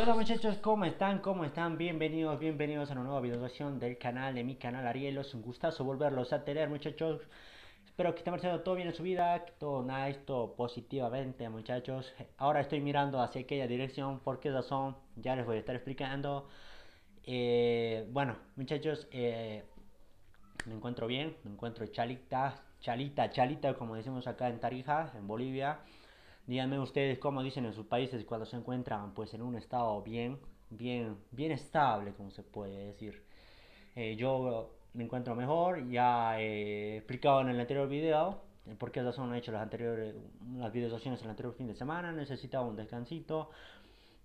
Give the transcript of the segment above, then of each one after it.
Hola muchachos? ¿Cómo están? ¿Cómo están? Bienvenidos, bienvenidos a una nueva videoacción del canal, de mi canal Ariel. Es un gustazo volverlos a tener muchachos. Espero que estén haciendo todo bien en su vida, que todo nice, todo positivamente muchachos. Ahora estoy mirando hacia aquella dirección, ¿por qué razón? Ya les voy a estar explicando. Eh, bueno muchachos, eh, me encuentro bien, me encuentro chalita, chalita, chalita como decimos acá en Tarija, en Bolivia. Díganme ustedes cómo dicen en sus países cuando se encuentran pues en un estado bien, bien, bien estable, como se puede decir. Eh, yo me encuentro mejor, ya he explicado en el anterior video eh, por qué razón he hecho las anteriores, las el anterior fin de semana, necesitaba un descansito.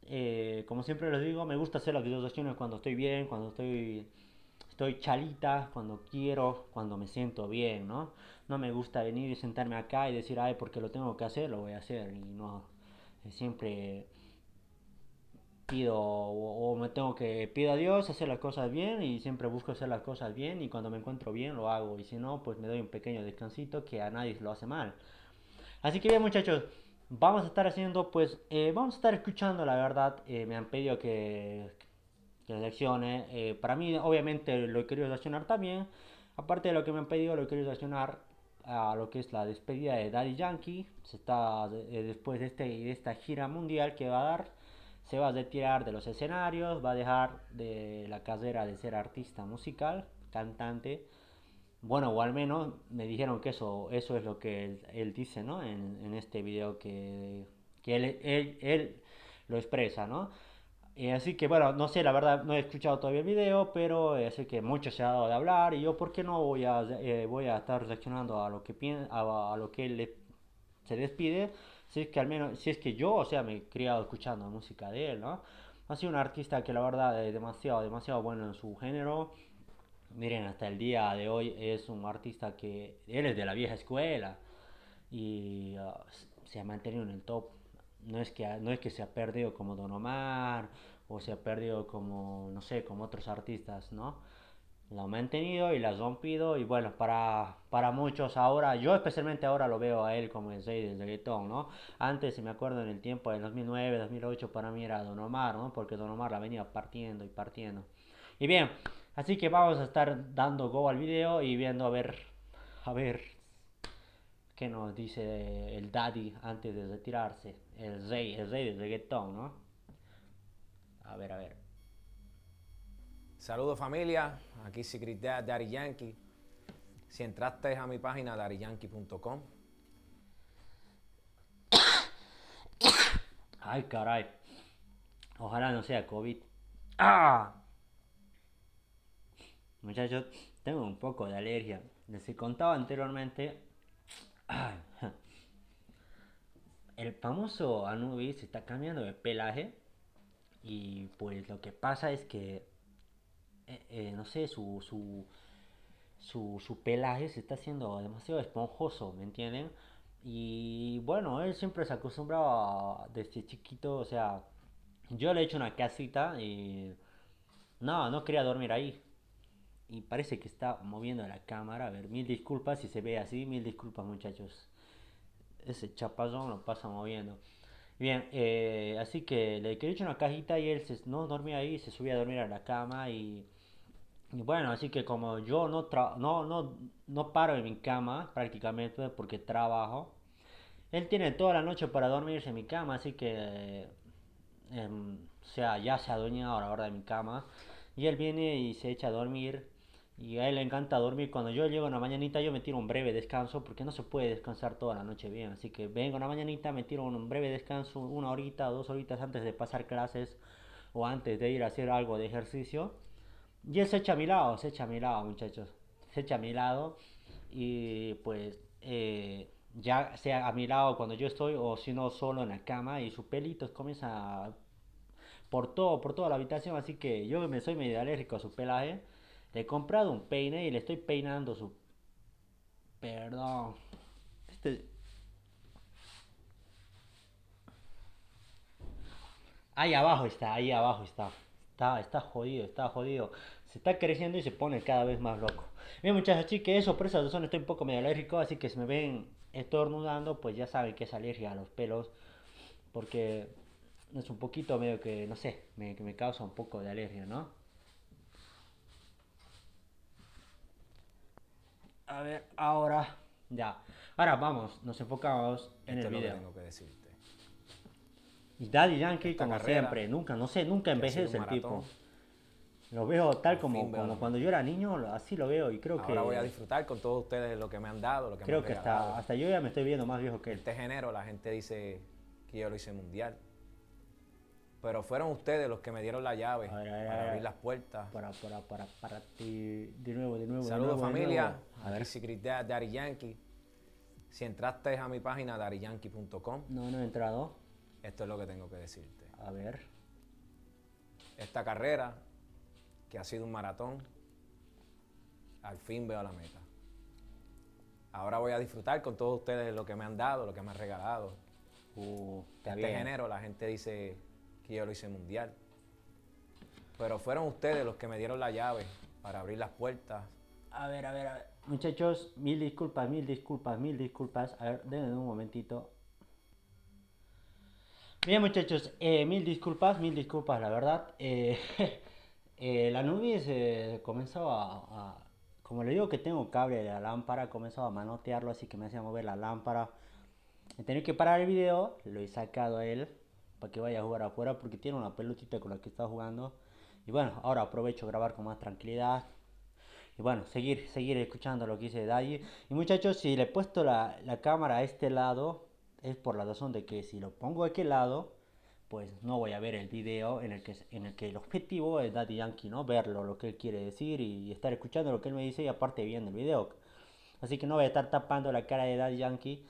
Eh, como siempre les digo, me gusta hacer las videosesiones cuando estoy bien, cuando estoy Estoy chalita cuando quiero, cuando me siento bien, ¿no? No me gusta venir y sentarme acá y decir, ay, porque lo tengo que hacer, lo voy a hacer. Y no, eh, siempre pido o, me tengo que pido a Dios hacer las cosas bien y siempre busco hacer las cosas bien y cuando me encuentro bien lo hago y si no pues me doy un pequeño descansito que a nadie lo hace mal así que bien muchachos vamos a estar haciendo pues eh, vamos a estar escuchando la verdad eh, me han pedido que las le Eh, para mí, obviamente, lo he querido relacionar también. Aparte de lo que me han pedido, lo he querido relacionar a lo que es la despedida de Daddy Yankee. Se está, eh, después de, este, de esta gira mundial que va a dar, se va a retirar de los escenarios, va a dejar de la carrera de ser artista musical, cantante. Bueno, o al menos me dijeron que eso, eso es lo que él, él dice, ¿no? En, en, este video que, que él, él, él lo expresa, ¿no? Eh, así que bueno, no sé, la verdad no he escuchado todavía el video, pero eh, sé que mucho se ha dado de hablar y yo por qué no voy a, eh, voy a estar reaccionando a lo que él a, lo que le se despide, si es que al menos, si es que yo, o sea, me he criado escuchando música de él, ¿no? Ha sido un artista que la verdad es demasiado, demasiado bueno en su género. Miren, hasta el día de hoy es un artista que él es de la vieja escuela y ah, se ha mantenido en el top no es que, no es que se ha perdido como Don Omar o se ha perdido como, no sé, como otros artistas, ¿no? La han mantenido y las han rompido y bueno, para, para muchos ahora, yo especialmente ahora lo veo a él como el rey del reggaetón, ¿no? Antes, si me acuerdo, en el tiempo de 2009, 2008 para mí era Don Omar, ¿no? Porque Don Omar la venía partiendo y partiendo. Y bien, así que vamos a estar dando go al video y viendo a ver, a ver nos dice el daddy antes de retirarse, el rey, el rey del reggaetón, ¿no? A ver, a ver. Saludos familia, aquí Secret Daddy Yankee. Si entraste a mi página daddyyankee.com. Ay, caray. Ojalá no sea COVID. Ah. Muchachos, tengo un poco de alergia. Les contaba anteriormente, El famoso Anubis está cambiando de pelaje y pues lo que pasa es que, eh, eh, no sé, su, su, su, su pelaje se está haciendo demasiado esponjoso, ¿me entienden? Y bueno, él siempre se acostumbraba desde chiquito, o sea, yo le he hecho una casita y no, no quería dormir ahí y parece que está moviendo la cámara. A ver, mil disculpas si se ve así, mil disculpas muchachos. Ese chapazón lo pasa moviendo. Bien, eh, así que le he echar una cajita y él se, no dormía ahí, se subía a dormir a la cama y, bueno, así que como yo no, no, no, no paro en mi cama prácticamente porque trabajo, él tiene toda la noche para dormirse en mi cama, así que eh, se em, o sea, ya se adueña ahora, ahora de mi cama y él viene y se echa a dormir y a él le encanta dormir. Cuando yo llego en la mañanita, yo me tiro un breve descanso porque no se puede descansar toda la noche bien. Así que vengo en la mañanita, me tiro un breve descanso, una horita dos horitas antes de pasar clases o antes de ir a hacer algo de ejercicio. Y él se echa a mi lado, se echa a mi lado, muchachos. Se echa a mi lado y pues eh, ya sea a mi lado cuando yo estoy o si no solo en la cama y su pelito comienza por todo, por toda la habitación. Así que yo me soy medio alérgico a su pelaje he comprado un peine y le estoy peinando su... Perdón. Este... Ahí abajo está, ahí abajo está. Está, está jodido, está jodido. Se está creciendo y se pone cada vez más loco. Bien muchachos, chicas eso, por esa razón estoy un poco medio alérgico, así que si me ven estornudando, pues ya saben que es alergia a los pelos. Porque es un poquito medio que, no sé, me causa un poco de alergia, ¿no? ahora. Ya. Ahora vamos, nos enfocamos en el video. lo que tengo que decirte. Y Daddy Yankee, como siempre, nunca, no sé, nunca envejece el tipo. Lo veo tal como, como cuando yo era niño, así lo veo y creo que... Ahora voy a disfrutar con todos ustedes lo que me han dado, lo que Creo que hasta, hasta yo ya me estoy viendo más viejo que el Este género la gente dice que yo lo hice mundial, pero fueron ustedes los que me dieron la llave para abrir las puertas. Para, para, para, para ti. De nuevo, de nuevo. Saludos, familia. A ver. si de Daddy Si entraste a mi página, dariyankee.com. No, no he entrado. Esto es lo que tengo que decirte. A ver. Esta carrera, que ha sido un maratón, al fin veo la meta. Ahora voy a disfrutar con todos ustedes lo que me han dado, lo que me han regalado. Uh, este género la gente dice, que yo lo hice mundial. Pero fueron ustedes los que me dieron la llave para abrir las puertas. A ver, a ver, a ver. Muchachos, mil disculpas, mil disculpas, mil disculpas. A ver, denme un momentito. Bien, muchachos, eh, mil disculpas, mil disculpas, la verdad. Eh, eh, la nube se comenzaba a, Como le digo que tengo cable de la lámpara, comenzaba a manotearlo, así que me hacía mover la lámpara. He tenido que parar el video, lo he sacado a él para que vaya a jugar afuera porque tiene una pelotita con la que está jugando. Y bueno, ahora aprovecho grabar con más tranquilidad. Y bueno, seguir, seguir escuchando lo que dice Daddy. Y muchachos, si le he puesto la, la cámara a este lado, es por la razón de que si lo pongo a aquel lado, pues no voy a ver el video en el que, en el, que el objetivo es Daddy Yankee, ¿no? Verlo, lo que él quiere decir y estar escuchando lo que él me dice y aparte viendo el video. Así que no voy a estar tapando la cara de Daddy Yankee.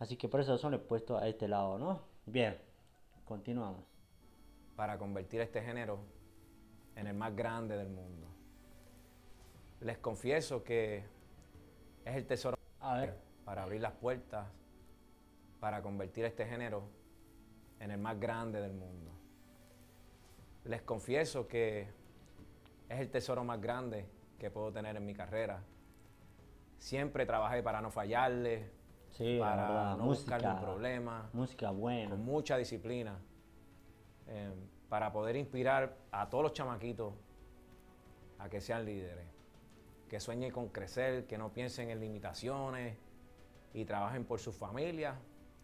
Así que por esa razón le he puesto a este lado, ¿no? Bien. Continuamos. Para convertir este género en el más grande del mundo. Les confieso que es el tesoro para abrir las puertas, para convertir este género en el más grande del mundo. Les confieso que es el tesoro más grande que puedo tener en mi carrera. Siempre trabajé para no fallarle, para no buscar un problema. Música buena. Con mucha disciplina. Eh, para poder inspirar a todos los chamaquitos a que sean líderes. Que sueñen con crecer, que no piensen en limitaciones y trabajen por sus familias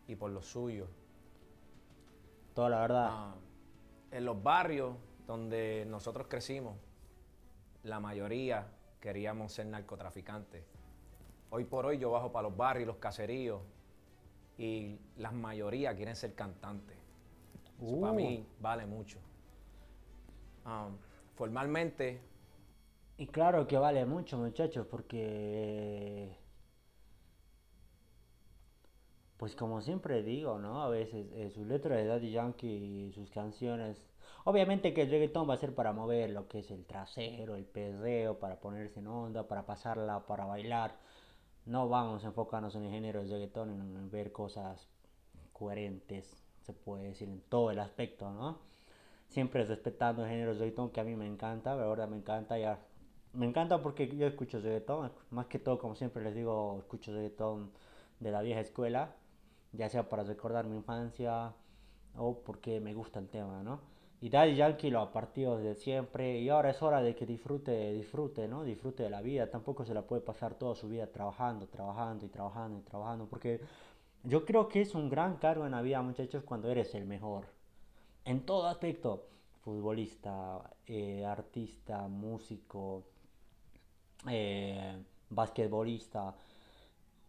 y por los suyos. Toda la verdad. Ah, en los barrios donde nosotros crecimos, la mayoría queríamos ser narcotraficantes. Hoy por hoy yo bajo para los barrios, los caseríos, y la mayoría quieren ser cantantes. para mí uh. vale mucho. Um, formalmente. Y claro que vale mucho, muchachos, porque. Pues como siempre digo, ¿no? A veces eh, sus letras de Daddy Yankee y sus canciones. Obviamente que el reggaetón va a ser para mover lo que es el trasero, el perreo, para ponerse en onda, para pasarla, para bailar no vamos a enfocarnos en el género de reggaetón, en ver cosas coherentes, se puede decir, en todo el aspecto, ¿no? Siempre respetando el género de reggaetón, que a mí me encanta, la verdad me encanta, ya. Me encanta porque yo escucho reggaetón, más que todo, como siempre les digo, escucho reggaetón de la vieja escuela, ya sea para recordar mi infancia o porque me gusta el tema, ¿no? y Daddy Yankee lo ha partido desde siempre y ahora es hora de que disfrute, disfrute, ¿no? Disfrute de la vida, tampoco se la puede pasar toda su vida trabajando, trabajando y trabajando y trabajando, porque yo creo que es un gran cargo en la vida, muchachos, cuando eres el mejor, en todo aspecto, futbolista, eh, artista, músico, eh, basquetbolista,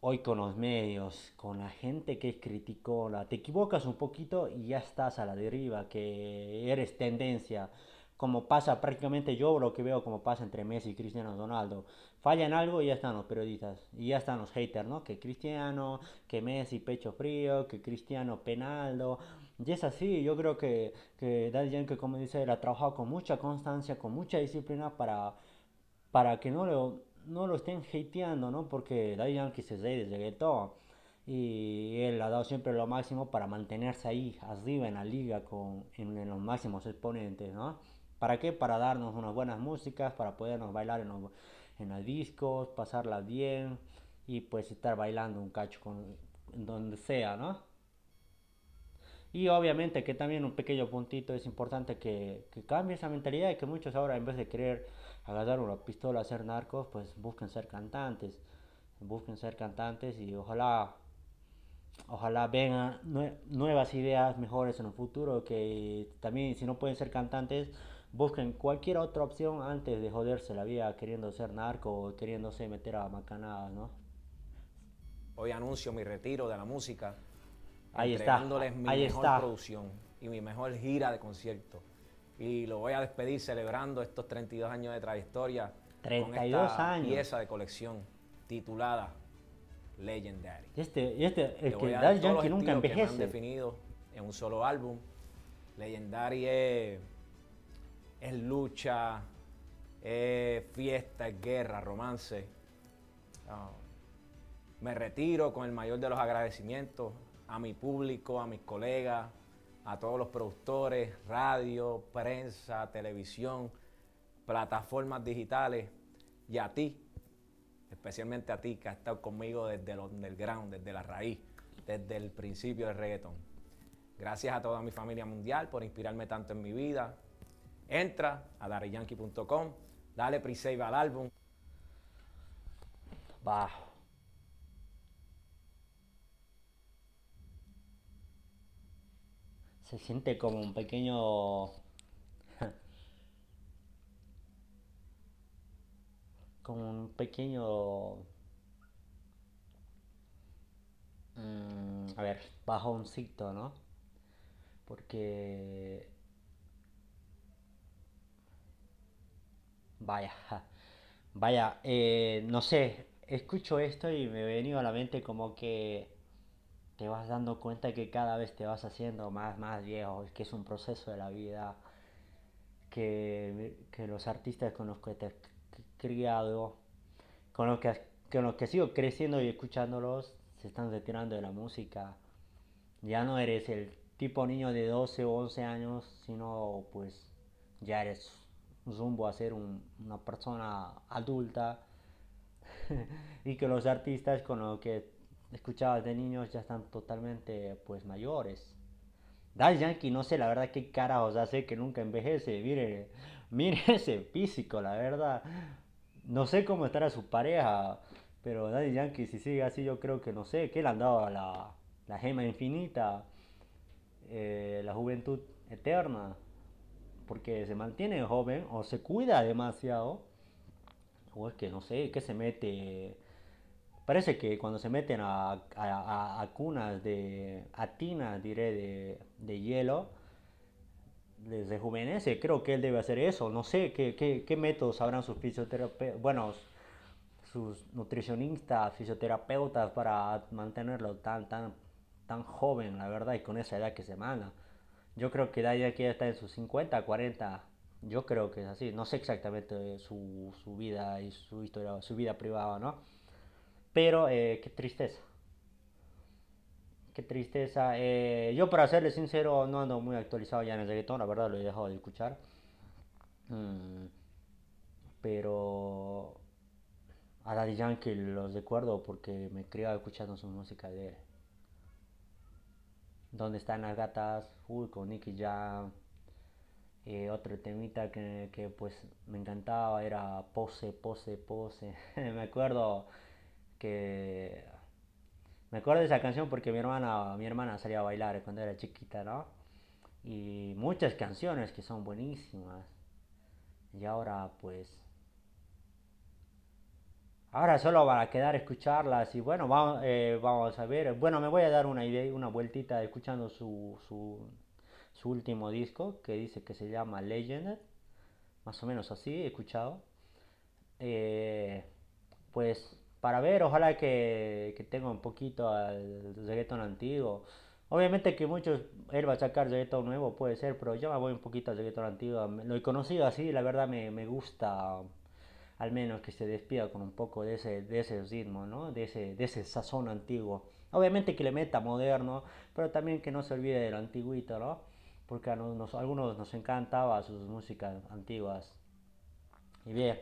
hoy con los medios, con la gente que criticó la te equivocas un poquito y ya estás a la deriva, que eres tendencia, como pasa prácticamente yo lo que veo como pasa entre Messi y Cristiano Ronaldo. Fallan algo y ya están los periodistas, y ya están los haters, ¿no? Que Cristiano, que Messi pecho frío, que Cristiano penaldo. Y es así, yo creo que, que Daddy que como dice, él ha trabajado con mucha constancia, con mucha disciplina para, para que no lo no lo estén hateando, ¿no? Porque Daddy Yankee se rey de reggaetón y él ha dado siempre lo máximo para mantenerse ahí arriba en la liga con en, los máximos exponentes, ¿no? ¿Para qué? Para darnos unas buenas músicas, para podernos bailar en los, en discos, pasarla bien y pues estar bailando un cacho con donde sea, ¿no? Y obviamente que también un pequeño puntito es importante que, que cambie esa mentalidad y que muchos ahora en vez de querer agarrar una pistola a ser narcos, pues busquen ser cantantes, busquen ser cantantes y ojalá, ojalá vengan nuevas ideas mejores en el futuro, que también si no pueden ser cantantes, busquen cualquier otra opción antes de joderse la vida queriendo ser narco o queriéndose meter a macanadas, ¿no? Hoy anuncio mi retiro de la música, ahí está, mi ahí mejor producción y mi mejor gira de concierto y lo voy a despedir celebrando estos 32 años de trayectoria 32 con esta pieza de colección titulada Legendary. Y este, este el que nunca envejece. definido en un solo álbum. Legendary es, lucha, es fiesta, es guerra, romance. me retiro con el mayor de los agradecimientos a mi público, a mis colegas, a todos los productores, radio, prensa, televisión, plataformas digitales y a ti, especialmente a ti que has estado conmigo desde el underground, desde la raíz, desde el principio del reggaeton. Gracias a toda mi familia mundial por inspirarme tanto en mi vida. Entra a dareyankee.com, dale pre-save al álbum. Bajo. se siente como un pequeño... como un pequeño... Mm, a ver, bajo bajoncito, ¿no? Porque... Vaya, vaya, eh, no sé, escucho esto y me he venido a la mente como que te vas dando cuenta que cada vez te vas haciendo más, más viejo, que es un proceso de la vida, que, que los artistas con los que te has criado, con los que, con los que sigo creciendo y escuchándolos, se están retirando de la música. Ya no eres el tipo niño de 12 o 11 años, sino pues ya eres rumbo a ser una persona adulta y que los artistas con los que Escuchaba de niños ya están totalmente pues mayores. Daddy Yankee, no sé la verdad qué carajos hace que nunca envejece. Mire, mire ese físico, la verdad. No sé cómo estará su pareja, pero Daddy Yankee, si sigue así, yo creo que no sé. Que le han dado la, gema infinita? Eh, la juventud eterna. Porque se mantiene joven o se cuida demasiado. O es que no sé, que se mete Parece que cuando se meten a, a, a, cunas, de, a tinas, diré, de, de hielo, desde desjuvenece. Creo que él debe hacer eso. No sé qué, qué, qué métodos habrán sus fisioterapeutas, bueno, sus nutricionistas, fisioterapeutas para mantenerlo tan, tan, tan joven, la verdad, y con esa edad que se manda. Yo creo que la aquí que está en sus 50, 40, yo creo que es así. No sé exactamente su, su vida y su historia, su vida privada, ¿no? Pero eh, qué tristeza. Qué tristeza. Eh, yo para serle sincero no ando muy actualizado ya en el reggaetón, la verdad lo he dejado de escuchar. Mm, pero a Daddy Yankee los recuerdo porque me criaba escuchando su música de él. Donde están las gatas? uy con Nicky Jam. Eh, otro temita que, que, pues me encantaba era pose, pose, pose. me acuerdo me acuerdo de esa canción porque mi hermana, mi hermana salía a bailar cuando era chiquita, ¿no? Y muchas canciones que son buenísimas. Y ahora pues Ahora solo van a quedar escucharlas y bueno, eh, vamos, a ver. Bueno, me voy a dar una idea, una vueltita escuchando su, su, último disco que dice que se llama Legend. Más o menos así, he escuchado. Eh, pues para ver, ojalá que, que tenga un poquito al reggaeton antiguo. Obviamente que muchos, él va a sacar reggaeton nuevo, puede ser, pero yo me voy un poquito al reggaeton antiguo. Lo he conocido así, la verdad me, me gusta al menos que se despida con un poco de ese, de ese ritmo, ¿no? de, ese, de ese sazón antiguo. Obviamente que le meta moderno, pero también que no se olvide de lo antiguito, ¿no? porque a algunos nos encantaba sus músicas antiguas. Y bien,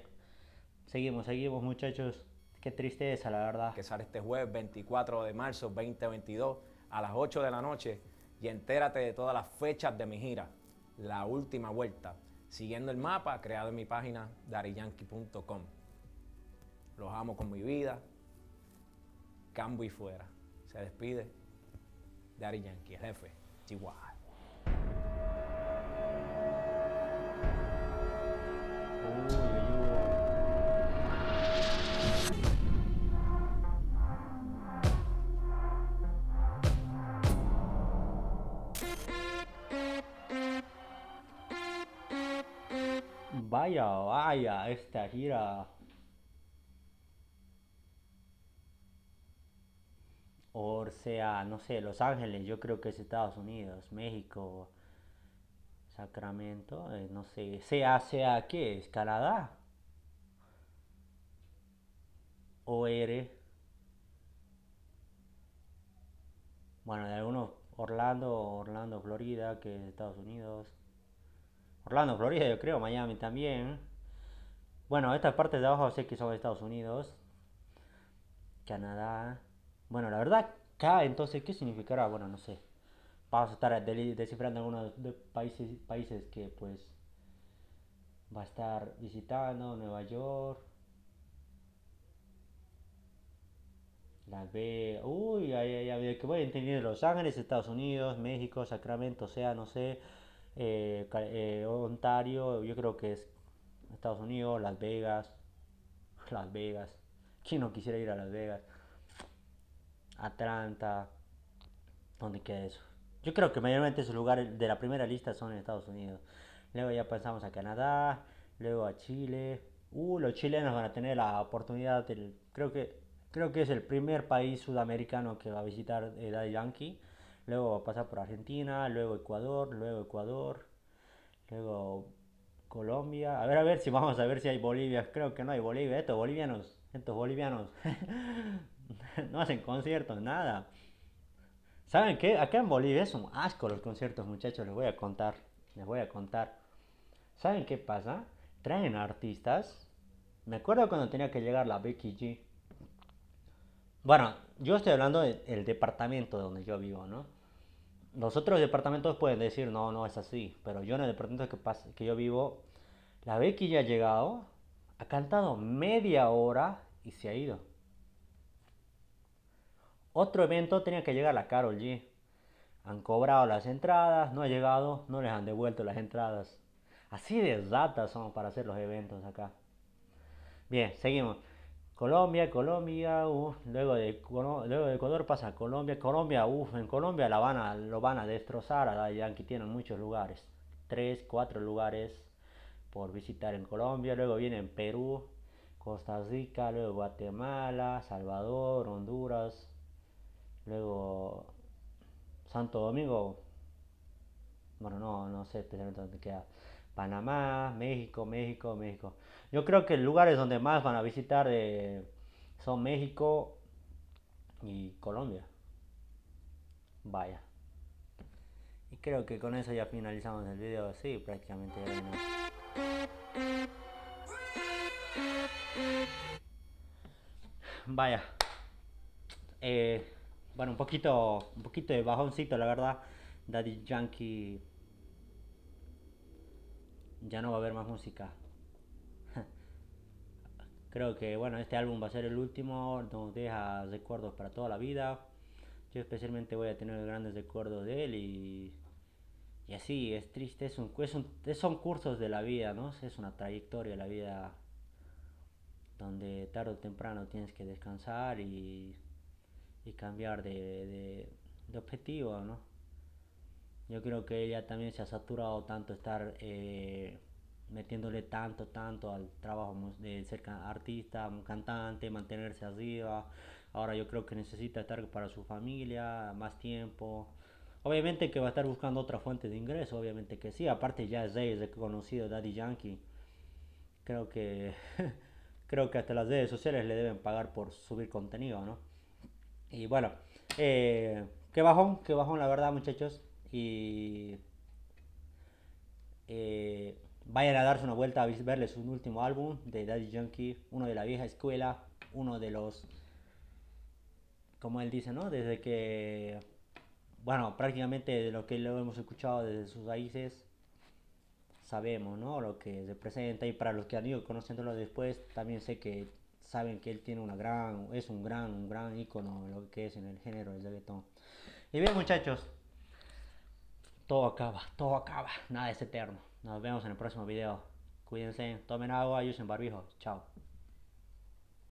seguimos, seguimos muchachos. Qué triste tristeza, la verdad. Que sale este jueves 24 de marzo 2022 a las 8 de la noche y entérate de todas las fechas de mi gira, la última vuelta, siguiendo el mapa creado en mi página dariyanqui.com. Los amo con mi vida. Cambio y fuera. Se despide Dari Yankee, jefe. Chihuahua. Vaya, vaya, esta gira. O sea, no sé, Los Ángeles, yo creo que es Estados Unidos, México, Sacramento, eh, no sé. Sea, sea, ¿qué es? ¿Canadá? ¿O Bueno, de algunos, Orlando, Orlando, Florida, que es Estados Unidos. Orlando, Florida, yo creo, Miami también. Bueno, esta parte de abajo sé que son Estados Unidos, Canadá. Bueno, la verdad, acá entonces, ¿qué significará? Bueno, no sé. Vamos a estar descifrando algunos países, países que pues va a estar visitando, Nueva York. La B, uy, ahí, ahí, que voy a entender Los Ángeles, Estados Unidos, México, Sacramento, o sea, no sé. Eh, eh, Ontario, yo creo que es Estados Unidos, Las Vegas, Las Vegas, ¿quién no quisiera ir a Las Vegas? Atlanta, ¿dónde queda eso? Yo creo que mayormente esos lugares de la primera lista son en Estados Unidos. Luego ya pasamos a Canadá, luego a Chile. Uh, los chilenos van a tener la oportunidad, del, creo que creo que es el primer país sudamericano que va a visitar eh, Daddy Yankee luego pasa por Argentina, luego Ecuador, luego Ecuador, luego Colombia. A ver, a ver si vamos a ver si hay Bolivia. Creo que no hay Bolivia. Estos bolivianos, estos bolivianos no hacen conciertos, nada. ¿Saben qué? Acá en Bolivia es un asco los conciertos, muchachos. Les voy a contar. Les voy a contar. ¿Saben qué pasa? Traen artistas. Me acuerdo cuando tenía que llegar la Becky Bueno, yo estoy hablando del departamento donde yo vivo, ¿no? Los otros departamentos pueden decir, no, no es así, pero yo en el departamento que, pasa, que yo vivo, la que ya ha llegado, ha cantado media hora y se ha ido. Otro evento tenía que llegar la Carol G. Han cobrado las entradas, no ha llegado, no les han devuelto las entradas. Así de data son para hacer los eventos acá. Bien, seguimos. Colombia, Colombia, luego, de, luego de Ecuador pasa Colombia, Colombia, uff, en Colombia la van lo van a destrozar a tienen muchos lugares, tres, cuatro lugares por visitar en Colombia, luego vienen Perú, Costa Rica, luego Guatemala, Salvador, Honduras, luego Santo Domingo, bueno, no, no sé especialmente dónde queda. Panamá, México, México, México. Yo creo que lugares donde más van a visitar eh, son México y Colombia. Vaya. Y creo que con eso ya finalizamos el video. Sí, prácticamente ya Vaya. Eh, bueno, un poquito, un poquito de bajoncito, la verdad. Daddy Junky ya no va a haber más música. Creo que bueno, este álbum va a ser el último, nos deja recuerdos para toda la vida. Yo especialmente voy a tener grandes recuerdos de él y, así, es triste, es un, es son cursos de la vida, ¿no? Es una trayectoria de la vida donde tarde o temprano tienes que descansar y, cambiar de, de, de objetivo, ¿no? Yo creo que ella también se ha saturado tanto estar eh, metiéndole tanto, tanto al trabajo de ser artista, cantante, mantenerse arriba. Ahora yo creo que necesita estar para su familia, más tiempo. Obviamente que va a estar buscando otra fuente de ingreso, obviamente que sí. Aparte ya es de es reconocido, Daddy Yankee. Creo que, creo que hasta las redes sociales le deben pagar por subir contenido, ¿no? Y bueno, eh, qué bajón, qué bajón la verdad muchachos y eh, vayan a darse una vuelta a verles un último álbum de Daddy Junkie uno de la vieja escuela, uno de los, como él dice, ¿no? Desde que, bueno, prácticamente de lo que lo hemos escuchado desde sus raíces, sabemos, ¿no? Lo que representa. y para los que han ido conociéndolo después, también sé que saben que él tiene una gran, es un gran, un gran ícono lo que es en el género del reggaetón. Y bien muchachos, todo acaba, todo acaba, nada es eterno. Nos vemos en el próximo video. Cuídense, tomen agua y usen barbijo. Chao.